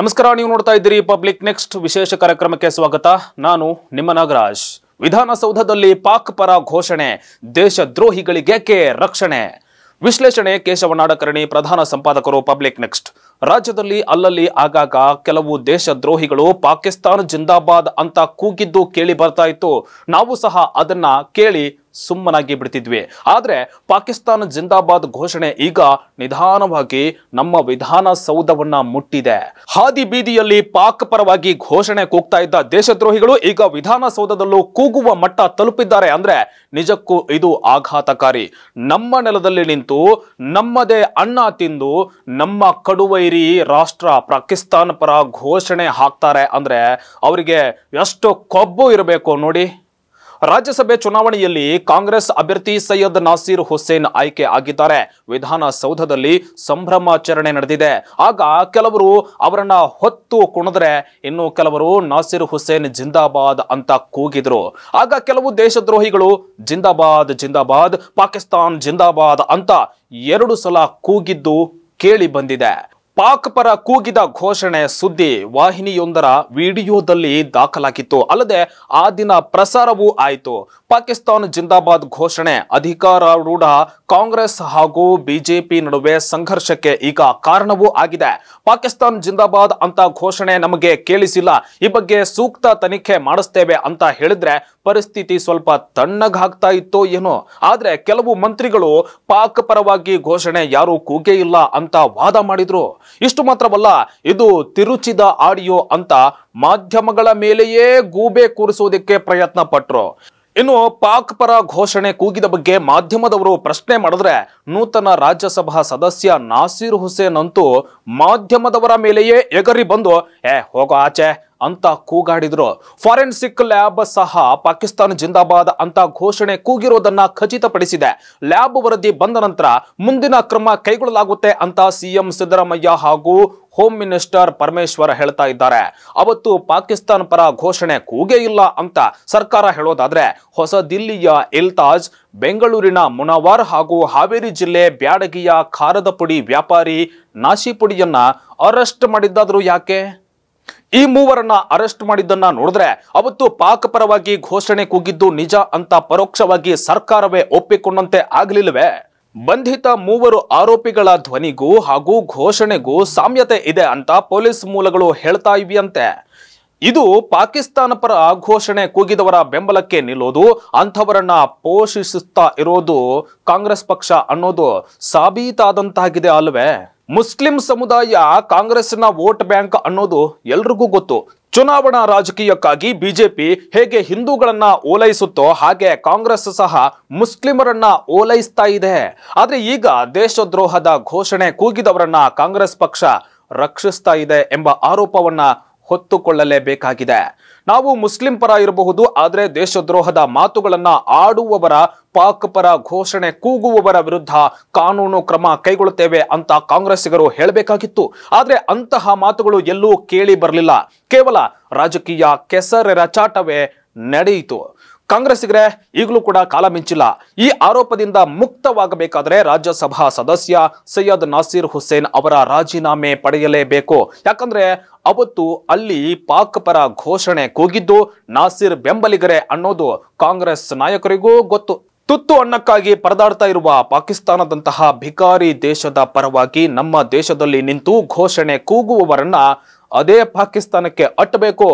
ನಮಸ್ಕಾರ ನೀವು ನೋಡ್ತಾ ಇದ್ದೀರಿ ಪಬ್ಲಿಕ್ ನೆಕ್ಸ್ಟ್ ವಿಶೇಷ ಕಾರ್ಯಕ್ರಮಕ್ಕೆ ಸ್ವಾಗತ ನಾನು ನಿಮ್ಮ ನಾಗರಾಜ್ ವಿಧಾನಸೌಧದಲ್ಲಿ ಪಾಕ್ ಪರ ಘೋಷಣೆ ದೇಶದ್ರೋಹಿಗಳಿಗೆ ರಕ್ಷಣೆ ವಿಶ್ಲೇಷಣೆ ನಾಡಕರ್ಣಿ ಪ್ರಧಾನ ಸಂಪಾದಕರು ಪಬ್ಲಿಕ್ ನೆಕ್ಸ್ಟ್ ರಾಜ್ಯದಲ್ಲಿ ಅಲ್ಲಲ್ಲಿ ಆಗಾಗ ಕೆಲವು ದೇಶದ್ರೋಹಿಗಳು ಪಾಕಿಸ್ತಾನ ಜಿಂದಾಬಾದ್ ಅಂತ ಕೂಗಿದ್ದು ಕೇಳಿ ಬರ್ತಾ ಇತ್ತು ನಾವು ಸಹ ಅದನ್ನ ಕೇಳಿ ಸುಮ್ಮನಾಗಿ ಬಿಡ್ತಿದ್ವಿ ಆದರೆ ಪಾಕಿಸ್ತಾನ ಜಿಂದಾಬಾದ್ ಘೋಷಣೆ ಈಗ ನಿಧಾನವಾಗಿ ನಮ್ಮ ವಿಧಾನಸೌಧವನ್ನ ಮುಟ್ಟಿದೆ ಹಾದಿ ಬೀದಿಯಲ್ಲಿ ಪಾಕ್ ಪರವಾಗಿ ಘೋಷಣೆ ಕೂಗ್ತಾ ಇದ್ದ ದೇಶದ್ರೋಹಿಗಳು ಈಗ ವಿಧಾನಸೌಧದಲ್ಲೂ ಕೂಗುವ ಮಟ್ಟ ತಲುಪಿದ್ದಾರೆ ಅಂದ್ರೆ ನಿಜಕ್ಕೂ ಇದು ಆಘಾತಕಾರಿ ನಮ್ಮ ನೆಲದಲ್ಲಿ ನಿಂತು ನಮ್ಮದೇ ಅಣ್ಣ ತಿಂದು ನಮ್ಮ ಕಡುವೈರಿ ರಾಷ್ಟ್ರ ಪಾಕಿಸ್ತಾನ ಪರ ಘೋಷಣೆ ಹಾಕ್ತಾರೆ ಅಂದ್ರೆ ಅವರಿಗೆ ಎಷ್ಟು ಕೊಬ್ಬು ಇರಬೇಕು ನೋಡಿ ರಾಜ್ಯಸಭೆ ಚುನಾವಣೆಯಲ್ಲಿ ಕಾಂಗ್ರೆಸ್ ಅಭ್ಯರ್ಥಿ ಸೈಯದ್ ನಾಸೀರ್ ಹುಸೇನ್ ಆಯ್ಕೆ ಆಗಿದ್ದಾರೆ ವಿಧಾನಸೌಧದಲ್ಲಿ ಸಂಭ್ರಮಾಚರಣೆ ನಡೆದಿದೆ ಆಗ ಕೆಲವರು ಅವರನ್ನ ಹೊತ್ತು ಕುಣದ್ರೆ ಇನ್ನು ಕೆಲವರು ನಾಸೀರ್ ಹುಸೇನ್ ಜಿಂದಾಬಾದ್ ಅಂತ ಕೂಗಿದ್ರು ಆಗ ಕೆಲವು ದೇಶದ್ರೋಹಿಗಳು ಜಿಂದಾಬಾದ್ ಜಿಂದಾಬಾದ್ ಪಾಕಿಸ್ತಾನ್ ಜಿಂದಾಬಾದ್ ಅಂತ ಎರಡು ಸಲ ಕೂಗಿದ್ದು ಕೇಳಿ ಬಂದಿದೆ ಪಾಕ್ ಪರ ಕೂಗಿದ ಘೋಷಣೆ ಸುದ್ದಿ ವಾಹಿನಿಯೊಂದರ ವಿಡಿಯೋದಲ್ಲಿ ದಾಖಲಾಗಿತ್ತು ಅಲ್ಲದೆ ಆ ದಿನ ಪ್ರಸಾರವೂ ಆಯಿತು ಪಾಕಿಸ್ತಾನ್ ಜಿಂದಾಬಾದ್ ಘೋಷಣೆ ಅಧಿಕಾರಾರೂಢ ಕಾಂಗ್ರೆಸ್ ಹಾಗೂ ಬಿಜೆಪಿ ನಡುವೆ ಸಂಘರ್ಷಕ್ಕೆ ಈಗ ಕಾರಣವೂ ಆಗಿದೆ ಪಾಕಿಸ್ತಾನ್ ಜಿಂದಾಬಾದ್ ಅಂತ ಘೋಷಣೆ ನಮಗೆ ಕೇಳಿಸಿಲ್ಲ ಈ ಬಗ್ಗೆ ಸೂಕ್ತ ತನಿಖೆ ಮಾಡಿಸ್ತೇವೆ ಅಂತ ಹೇಳಿದ್ರೆ ಪರಿಸ್ಥಿತಿ ಸ್ವಲ್ಪ ತಣ್ಣಗಾಗ್ತಾ ಇತ್ತು ಏನೋ ಆದರೆ ಕೆಲವು ಮಂತ್ರಿಗಳು ಪಾಕ್ ಪರವಾಗಿ ಘೋಷಣೆ ಯಾರೂ ಕೂಗೇ ಇಲ್ಲ ಅಂತ ವಾದ ಮಾಡಿದ್ರು ಇಷ್ಟು ಮಾತ್ರವಲ್ಲ ಇದು ತಿರುಚಿದ ಆಡಿಯೋ ಅಂತ ಮಾಧ್ಯಮಗಳ ಮೇಲೆಯೇ ಗೂಬೆ ಕೂರಿಸುವುದಕ್ಕೆ ಪ್ರಯತ್ನ ಪಟ್ರು ಇನ್ನು ಪಾಕ್ ಪರ ಘೋಷಣೆ ಕೂಗಿದ ಬಗ್ಗೆ ಮಾಧ್ಯಮದವರು ಪ್ರಶ್ನೆ ಮಾಡಿದ್ರೆ ನೂತನ ರಾಜ್ಯಸಭಾ ಸದಸ್ಯ ನಾಸೀರ್ ಹುಸೇನ್ ಅಂತೂ ಮಾಧ್ಯಮದವರ ಮೇಲೆಯೇ ಎಗರಿ ಬಂದು ಏ ಹೋಗೋ ಆಚೆ ಅಂತ ಕೂಗಾಡಿದ್ರು ಫಾರೆನ್ಸಿಕ್ ಲ್ಯಾಬ್ ಸಹ ಪಾಕಿಸ್ತಾನ ಜಿಂದಾಬಾದ್ ಅಂತ ಘೋಷಣೆ ಕೂಗಿರೋದನ್ನ ಖಚಿತಪಡಿಸಿದೆ ಲ್ಯಾಬ್ ವರದಿ ಬಂದ ನಂತರ ಮುಂದಿನ ಕ್ರಮ ಕೈಗೊಳ್ಳಲಾಗುತ್ತೆ ಅಂತ ಸಿಎಂ ಸಿದ್ದರಾಮಯ್ಯ ಹಾಗೂ ಹೋಮ್ ಮಿನಿಸ್ಟರ್ ಪರಮೇಶ್ವರ್ ಹೇಳ್ತಾ ಇದ್ದಾರೆ ಅವತ್ತು ಪಾಕಿಸ್ತಾನ ಪರ ಘೋಷಣೆ ಕೂಗೇ ಇಲ್ಲ ಅಂತ ಸರ್ಕಾರ ಹೇಳೋದಾದ್ರೆ ಹೊಸ ದಿಲ್ಲಿಯ ಇಲ್ತಾಜ್ ಬೆಂಗಳೂರಿನ ಮುನವಾರ್ ಹಾಗೂ ಹಾವೇರಿ ಜಿಲ್ಲೆ ಬ್ಯಾಡಗಿಯ ಖಾರದ ಪುಡಿ ವ್ಯಾಪಾರಿ ನಾಶಿ ಪುಡಿಯನ್ನ ಅರೆಸ್ಟ್ ಮಾಡಿದ್ದಾದ್ರೂ ಯಾಕೆ ಈ ಮೂವರನ್ನ ಅರೆಸ್ಟ್ ಮಾಡಿದ್ದನ್ನ ನೋಡಿದ್ರೆ ಅವತ್ತು ಪಾಕ್ ಪರವಾಗಿ ಘೋಷಣೆ ಕೂಗಿದ್ದು ನಿಜ ಅಂತ ಪರೋಕ್ಷವಾಗಿ ಸರ್ಕಾರವೇ ಒಪ್ಪಿಕೊಂಡಂತೆ ಆಗಲಿಲ್ಲವೇ ಬಂಧಿತ ಮೂವರು ಆರೋಪಿಗಳ ಧ್ವನಿಗೂ ಹಾಗೂ ಘೋಷಣೆಗೂ ಸಾಮ್ಯತೆ ಇದೆ ಅಂತ ಪೊಲೀಸ್ ಮೂಲಗಳು ಹೇಳ್ತಾ ಇವೆಯಂತೆ ಇದು ಪಾಕಿಸ್ತಾನ ಪರ ಘೋಷಣೆ ಕೂಗಿದವರ ಬೆಂಬಲಕ್ಕೆ ನಿಲ್ಲೋದು ಅಂಥವರನ್ನ ಪೋಷಿಸುತ್ತಾ ಇರೋದು ಕಾಂಗ್ರೆಸ್ ಪಕ್ಷ ಅನ್ನೋದು ಸಾಬೀತಾದಂತಾಗಿದೆ ಅಲ್ವೇ ಮುಸ್ಲಿಂ ಸಮುದಾಯ ಕಾಂಗ್ರೆಸ್ನ ವೋಟ್ ಬ್ಯಾಂಕ್ ಅನ್ನೋದು ಎಲ್ರಿಗೂ ಗೊತ್ತು ಚುನಾವಣಾ ರಾಜಕೀಯಕ್ಕಾಗಿ ಬಿಜೆಪಿ ಹೇಗೆ ಹಿಂದೂಗಳನ್ನ ಓಲೈಸುತ್ತೋ ಹಾಗೆ ಕಾಂಗ್ರೆಸ್ ಸಹ ಮುಸ್ಲಿಮರನ್ನ ಓಲೈಸ್ತಾ ಇದೆ ಆದರೆ ಈಗ ದೇಶದ್ರೋಹದ ಘೋಷಣೆ ಕೂಗಿದವರನ್ನ ಕಾಂಗ್ರೆಸ್ ಪಕ್ಷ ರಕ್ಷಿಸ್ತಾ ಇದೆ ಎಂಬ ಆರೋಪವನ್ನ ಹೊತ್ತುಕೊಳ್ಳಲೇಬೇಕಾಗಿದೆ ನಾವು ಮುಸ್ಲಿಂ ಪರ ಇರಬಹುದು ಆದರೆ ದೇಶದ್ರೋಹದ ಮಾತುಗಳನ್ನ ಆಡುವವರ ಪಾಕ್ ಪರ ಘೋಷಣೆ ಕೂಗುವವರ ವಿರುದ್ಧ ಕಾನೂನು ಕ್ರಮ ಕೈಗೊಳ್ಳುತ್ತೇವೆ ಅಂತ ಕಾಂಗ್ರೆಸ್ಸಿಗರು ಹೇಳಬೇಕಾಗಿತ್ತು ಆದರೆ ಅಂತಹ ಮಾತುಗಳು ಎಲ್ಲೂ ಕೇಳಿ ಬರಲಿಲ್ಲ ಕೇವಲ ರಾಜಕೀಯ ಕೆಸರೆರ ಚಾಟವೇ ನಡೆಯಿತು ಕಾಂಗ್ರೆಸ್ಸಿಗರೆ ಈಗಲೂ ಕೂಡ ಕಾಲ ಮಿಂಚಿಲ್ಲ ಈ ಆರೋಪದಿಂದ ಮುಕ್ತವಾಗಬೇಕಾದರೆ ರಾಜ್ಯಸಭಾ ಸದಸ್ಯ ಸೈಯದ್ ನಾಸೀರ್ ಹುಸೇನ್ ಅವರ ರಾಜೀನಾಮೆ ಪಡೆಯಲೇಬೇಕು ಯಾಕಂದ್ರೆ ಅವತ್ತು ಅಲ್ಲಿ ಪಾಕ್ ಪರ ಘೋಷಣೆ ಕೂಗಿದ್ದು ನಾಸೀರ್ ಬೆಂಬಲಿಗರೆ ಅನ್ನೋದು ಕಾಂಗ್ರೆಸ್ ನಾಯಕರಿಗೂ ಗೊತ್ತು ತುತ್ತು ಅನ್ನಕ್ಕಾಗಿ ಪರದಾಡ್ತಾ ಇರುವ ಪಾಕಿಸ್ತಾನದಂತಹ ಭಿಕಾರಿ ದೇಶದ ಪರವಾಗಿ ನಮ್ಮ ದೇಶದಲ್ಲಿ ನಿಂತು ಘೋಷಣೆ ಕೂಗುವವರನ್ನ ಅದೇ ಪಾಕಿಸ್ತಾನಕ್ಕೆ ಅಟ್ಟಬೇಕು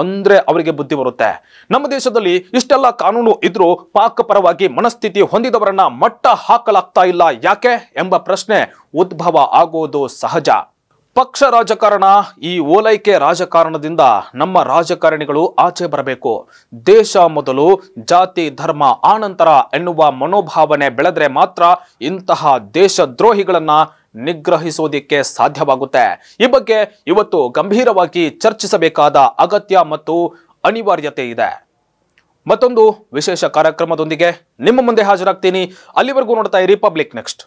ಅಂದ್ರೆ ಅವರಿಗೆ ಬುದ್ಧಿ ಬರುತ್ತೆ ನಮ್ಮ ದೇಶದಲ್ಲಿ ಇಷ್ಟೆಲ್ಲ ಕಾನೂನು ಇದ್ರೂ ಪಾಕಪರವಾಗಿ ಪರವಾಗಿ ಮನಸ್ಥಿತಿ ಹೊಂದಿದವರನ್ನ ಮಟ್ಟ ಹಾಕಲಾಗ್ತಾ ಇಲ್ಲ ಯಾಕೆ ಎಂಬ ಪ್ರಶ್ನೆ ಉದ್ಭವ ಆಗೋದು ಸಹಜ ಪಕ್ಷ ರಾಜಕಾರಣ ಈ ಓಲೈಕೆ ರಾಜಕಾರಣದಿಂದ ನಮ್ಮ ರಾಜಕಾರಣಿಗಳು ಆಚೆ ಬರಬೇಕು ದೇಶ ಮೊದಲು ಜಾತಿ ಧರ್ಮ ಆನಂತರ ಎನ್ನುವ ಮನೋಭಾವನೆ ಬೆಳೆದ್ರೆ ಮಾತ್ರ ಇಂತಹ ದೇಶದ್ರೋಹಿಗಳನ್ನು ನಿಗ್ರಹಿಸೋದಿಕ್ಕೆ ಸಾಧ್ಯವಾಗುತ್ತೆ ಈ ಬಗ್ಗೆ ಇವತ್ತು ಗಂಭೀರವಾಗಿ ಚರ್ಚಿಸಬೇಕಾದ ಅಗತ್ಯ ಮತ್ತು ಅನಿವಾರ್ಯತೆ ಇದೆ ಮತ್ತೊಂದು ವಿಶೇಷ ಕಾರ್ಯಕ್ರಮದೊಂದಿಗೆ ನಿಮ್ಮ ಮುಂದೆ ಹಾಜರಾಗ್ತೀನಿ ಅಲ್ಲಿವರೆಗೂ ನೋಡ್ತಾ ಇರಿ ಪಬ್ಲಿಕ್ ನೆಕ್ಸ್ಟ್